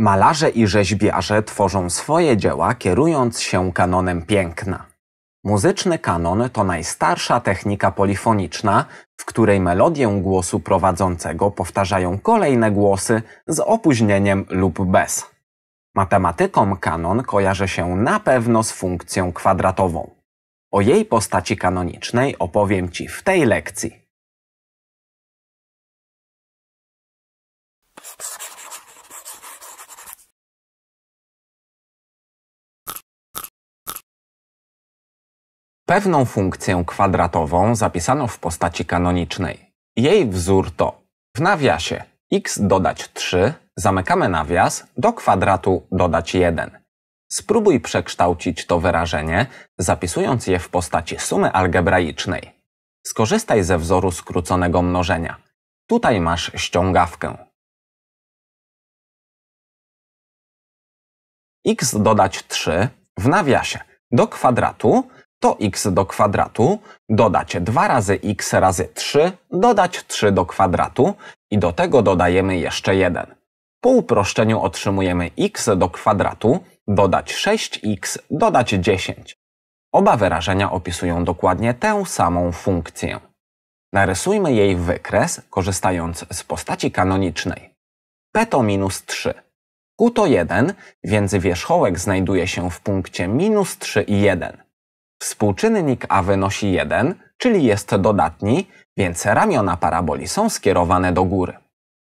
Malarze i rzeźbiarze tworzą swoje dzieła kierując się kanonem piękna. Muzyczny kanon to najstarsza technika polifoniczna, w której melodię głosu prowadzącego powtarzają kolejne głosy z opóźnieniem lub bez. Matematykom kanon kojarzy się na pewno z funkcją kwadratową. O jej postaci kanonicznej opowiem Ci w tej lekcji. Pewną funkcję kwadratową zapisano w postaci kanonicznej. Jej wzór to w nawiasie x dodać 3, zamykamy nawias, do kwadratu dodać 1. Spróbuj przekształcić to wyrażenie, zapisując je w postaci sumy algebraicznej. Skorzystaj ze wzoru skróconego mnożenia. Tutaj masz ściągawkę. x dodać 3 w nawiasie do kwadratu to x do kwadratu, dodać 2 razy x razy 3, dodać 3 do kwadratu i do tego dodajemy jeszcze 1. Po uproszczeniu otrzymujemy x do kwadratu, dodać 6x, dodać 10. Oba wyrażenia opisują dokładnie tę samą funkcję. Narysujmy jej wykres, korzystając z postaci kanonicznej. p to minus 3. q to 1, więc wierzchołek znajduje się w punkcie minus 3 i 1. Współczynnik A wynosi 1, czyli jest dodatni, więc ramiona paraboli są skierowane do góry.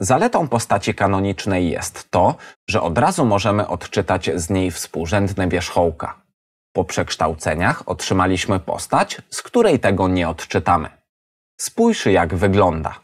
Zaletą postaci kanonicznej jest to, że od razu możemy odczytać z niej współrzędne wierzchołka. Po przekształceniach otrzymaliśmy postać, z której tego nie odczytamy. Spójrz jak wygląda.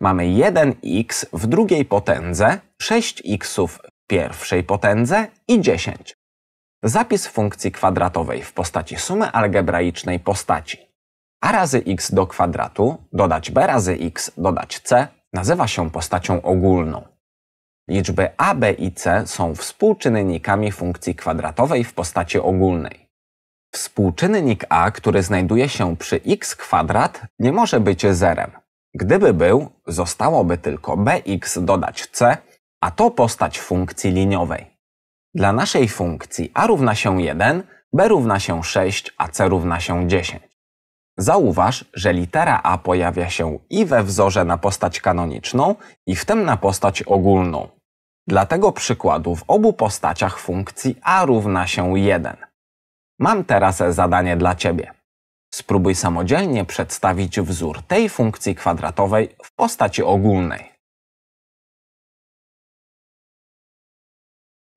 Mamy 1x w drugiej potędze, 6xów w pierwszej potędze i 10. Zapis funkcji kwadratowej w postaci sumy algebraicznej postaci a razy x do kwadratu dodać b razy x dodać c nazywa się postacią ogólną. Liczby a, b i c są współczynnikami funkcji kwadratowej w postaci ogólnej. Współczynnik a, który znajduje się przy x kwadrat, nie może być zerem. Gdyby był, zostałoby tylko bx dodać c, a to postać funkcji liniowej. Dla naszej funkcji a równa się 1, b równa się 6, a c równa się 10. Zauważ, że litera a pojawia się i we wzorze na postać kanoniczną, i w tym na postać ogólną. Dla tego przykładu w obu postaciach funkcji a równa się 1. Mam teraz zadanie dla Ciebie. Spróbuj samodzielnie przedstawić wzór tej funkcji kwadratowej w postaci ogólnej.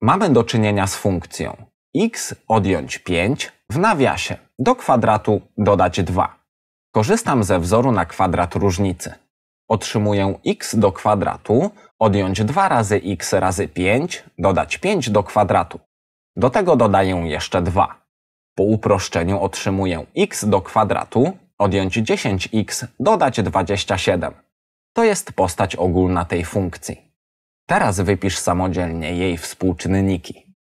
mamy do czynienia z funkcją x odjąć 5 w nawiasie do kwadratu dodać 2. Korzystam ze wzoru na kwadrat różnicy. Otrzymuję x do kwadratu odjąć 2 razy x razy 5 dodać 5 do kwadratu. Do tego dodaję jeszcze 2. Po uproszczeniu otrzymuję x do kwadratu odjąć 10x dodać 27. To jest postać ogólna tej funkcji. Teraz wypisz samodzielnie jej współczynniki.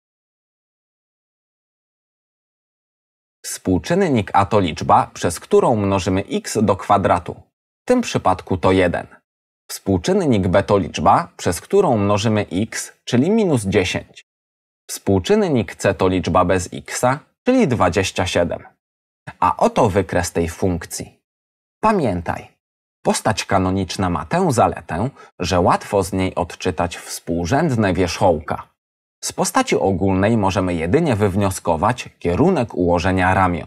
Współczynnik a to liczba, przez którą mnożymy x do kwadratu. W tym przypadku to 1. Współczynnik b to liczba, przez którą mnożymy x, czyli minus 10. Współczynnik c to liczba bez x'a, czyli 27. A oto wykres tej funkcji. Pamiętaj, Postać kanoniczna ma tę zaletę, że łatwo z niej odczytać współrzędne wierzchołka. Z postaci ogólnej możemy jedynie wywnioskować kierunek ułożenia ramion.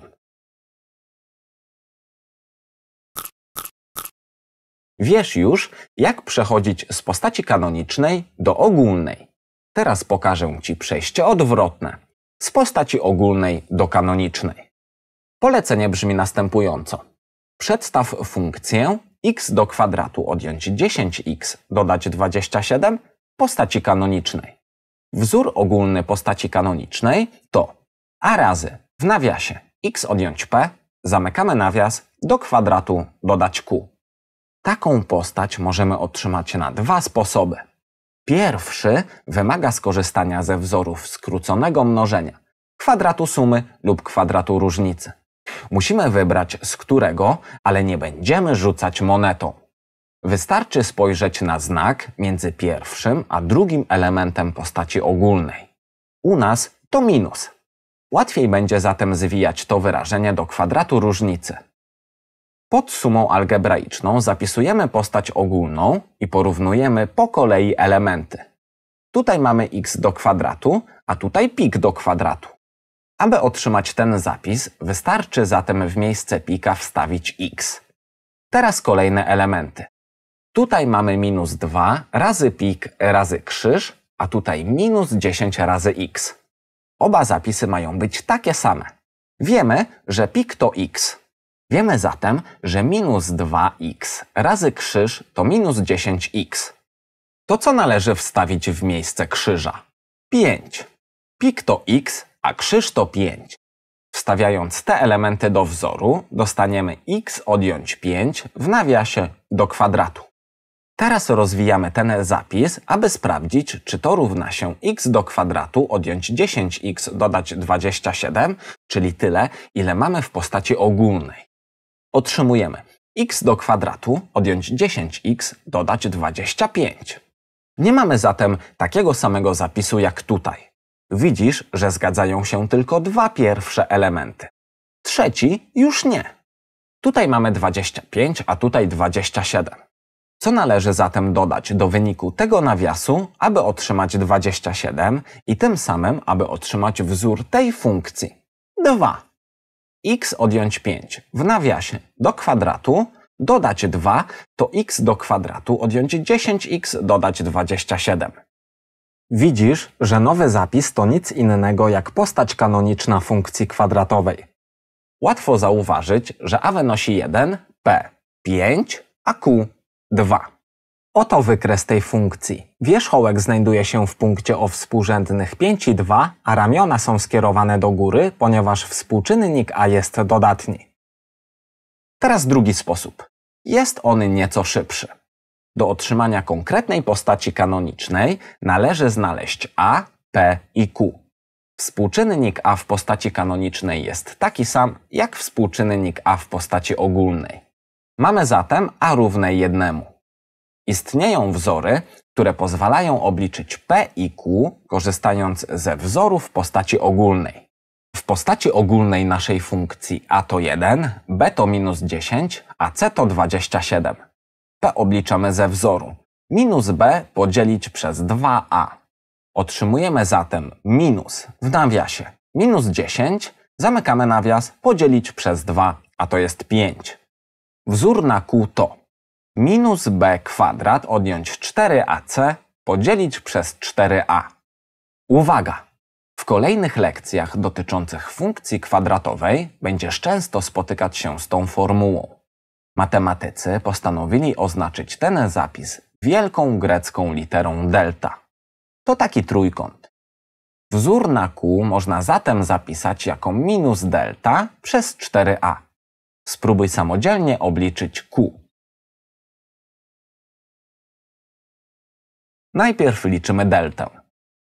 Wiesz już, jak przechodzić z postaci kanonicznej do ogólnej. Teraz pokażę Ci przejście odwrotne z postaci ogólnej do kanonicznej. Polecenie brzmi następująco. Przedstaw funkcję x do kwadratu odjąć 10x, dodać 27 postaci kanonicznej. Wzór ogólny postaci kanonicznej to a razy w nawiasie x odjąć p, zamykamy nawias, do kwadratu dodać q. Taką postać możemy otrzymać na dwa sposoby. Pierwszy wymaga skorzystania ze wzorów skróconego mnożenia, kwadratu sumy lub kwadratu różnicy. Musimy wybrać z którego, ale nie będziemy rzucać monetą. Wystarczy spojrzeć na znak między pierwszym a drugim elementem postaci ogólnej. U nas to minus. Łatwiej będzie zatem zwijać to wyrażenie do kwadratu różnicy. Pod sumą algebraiczną zapisujemy postać ogólną i porównujemy po kolei elementy. Tutaj mamy x do kwadratu, a tutaj pik do kwadratu. Aby otrzymać ten zapis, wystarczy zatem w miejsce pika wstawić x. Teraz kolejne elementy. Tutaj mamy minus 2 razy pik razy krzyż, a tutaj minus 10 razy x. Oba zapisy mają być takie same. Wiemy, że pik to x. Wiemy zatem, że minus 2x razy krzyż to minus 10x. To co należy wstawić w miejsce krzyża? 5. Pik to x a krzyż to 5. Wstawiając te elementy do wzoru, dostaniemy x odjąć 5 w nawiasie do kwadratu. Teraz rozwijamy ten zapis, aby sprawdzić, czy to równa się x do kwadratu odjąć 10x dodać 27, czyli tyle, ile mamy w postaci ogólnej. Otrzymujemy x do kwadratu odjąć 10x dodać 25. Nie mamy zatem takiego samego zapisu jak tutaj. Widzisz, że zgadzają się tylko dwa pierwsze elementy. Trzeci już nie. Tutaj mamy 25, a tutaj 27. Co należy zatem dodać do wyniku tego nawiasu, aby otrzymać 27 i tym samym, aby otrzymać wzór tej funkcji? 2. x odjąć 5 w nawiasie do kwadratu dodać 2 to x do kwadratu odjąć 10x dodać 27. Widzisz, że nowy zapis to nic innego jak postać kanoniczna funkcji kwadratowej. Łatwo zauważyć, że a wynosi 1, p 5, a q 2. Oto wykres tej funkcji. Wierzchołek znajduje się w punkcie o współrzędnych 5 i 2, a ramiona są skierowane do góry, ponieważ współczynnik a jest dodatni. Teraz drugi sposób. Jest on nieco szybszy. Do otrzymania konkretnej postaci kanonicznej należy znaleźć A, P i Q. Współczynnik A w postaci kanonicznej jest taki sam jak współczynnik A w postaci ogólnej. Mamy zatem A równe jednemu. Istnieją wzory, które pozwalają obliczyć P i Q korzystając ze wzorów postaci ogólnej. W postaci ogólnej naszej funkcji a to 1, b to minus 10, a c to 27. P obliczamy ze wzoru. Minus B podzielić przez 2A. Otrzymujemy zatem minus w nawiasie minus 10, zamykamy nawias, podzielić przez 2, a to jest 5. Wzór na kół to minus b kwadrat odjąć 4ac podzielić przez 4a. Uwaga! W kolejnych lekcjach dotyczących funkcji kwadratowej będziesz często spotykać się z tą formułą. Matematycy postanowili oznaczyć ten zapis wielką grecką literą delta. To taki trójkąt. Wzór na Q można zatem zapisać jako minus delta przez 4a. Spróbuj samodzielnie obliczyć Q. Najpierw liczymy deltę.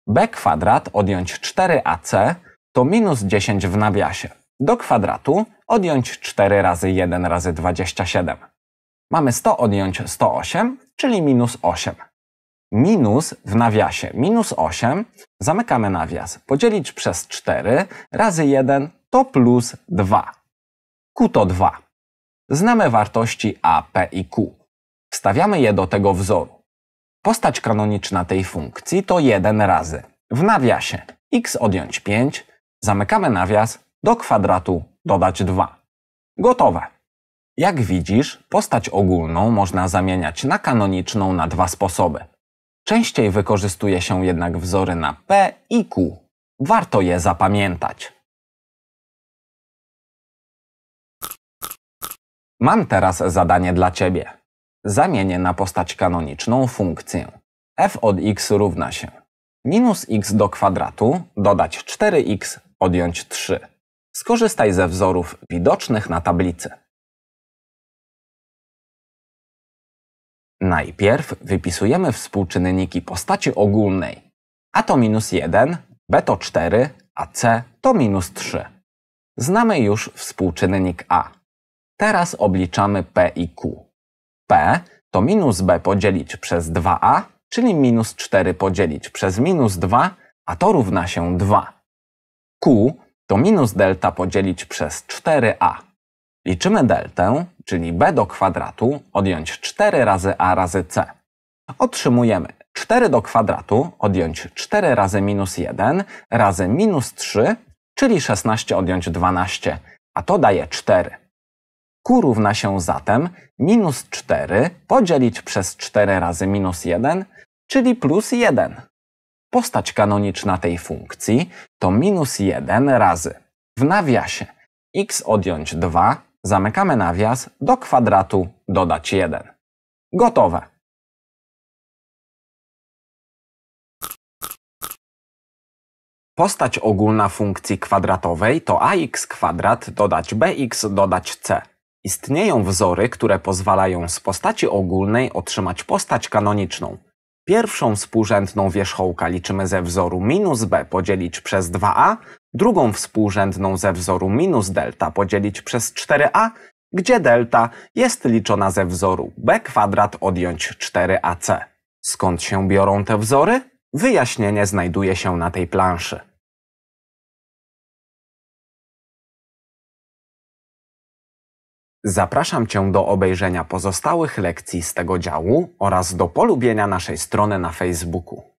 b kwadrat odjąć 4ac to minus 10 w nawiasie do kwadratu odjąć 4 razy 1 razy 27. Mamy 100 odjąć 108, czyli minus 8. Minus w nawiasie minus 8, zamykamy nawias, podzielić przez 4 razy 1 to plus 2. Q to 2. Znamy wartości A, P i Q. Wstawiamy je do tego wzoru. Postać kanoniczna tej funkcji to 1 razy. W nawiasie x odjąć 5, zamykamy nawias, do kwadratu dodać 2. Gotowe. Jak widzisz, postać ogólną można zamieniać na kanoniczną na dwa sposoby. Częściej wykorzystuje się jednak wzory na P i Q. Warto je zapamiętać. Mam teraz zadanie dla Ciebie. Zamienię na postać kanoniczną funkcję f od x równa się minus x do kwadratu dodać 4x odjąć 3. Skorzystaj ze wzorów widocznych na tablicy. Najpierw wypisujemy współczynniki postaci ogólnej. A to minus 1, B to 4, a C to minus 3. Znamy już współczynnik A. Teraz obliczamy P i Q. P to minus B podzielić przez 2A, czyli minus 4 podzielić przez minus 2, a to równa się 2. Q to minus delta podzielić przez 4a. Liczymy deltę, czyli b do kwadratu, odjąć 4 razy a razy c. Otrzymujemy 4 do kwadratu, odjąć 4 razy minus 1, razy minus 3, czyli 16 odjąć 12, a to daje 4. Q równa się zatem minus 4 podzielić przez 4 razy minus 1, czyli plus 1. Postać kanoniczna tej funkcji to minus 1 razy w nawiasie x odjąć 2, zamykamy nawias, do kwadratu dodać 1. Gotowe. Postać ogólna funkcji kwadratowej to ax kwadrat dodać bx dodać c. Istnieją wzory, które pozwalają z postaci ogólnej otrzymać postać kanoniczną. Pierwszą współrzędną wierzchołka liczymy ze wzoru minus b podzielić przez 2a, drugą współrzędną ze wzoru minus delta podzielić przez 4a, gdzie delta jest liczona ze wzoru b kwadrat odjąć 4ac. Skąd się biorą te wzory? Wyjaśnienie znajduje się na tej planszy. Zapraszam Cię do obejrzenia pozostałych lekcji z tego działu oraz do polubienia naszej strony na Facebooku.